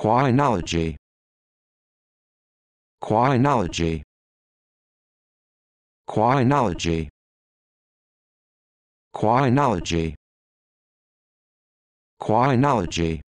Quinology. Quinology. Quinology. Quinology. Quinology.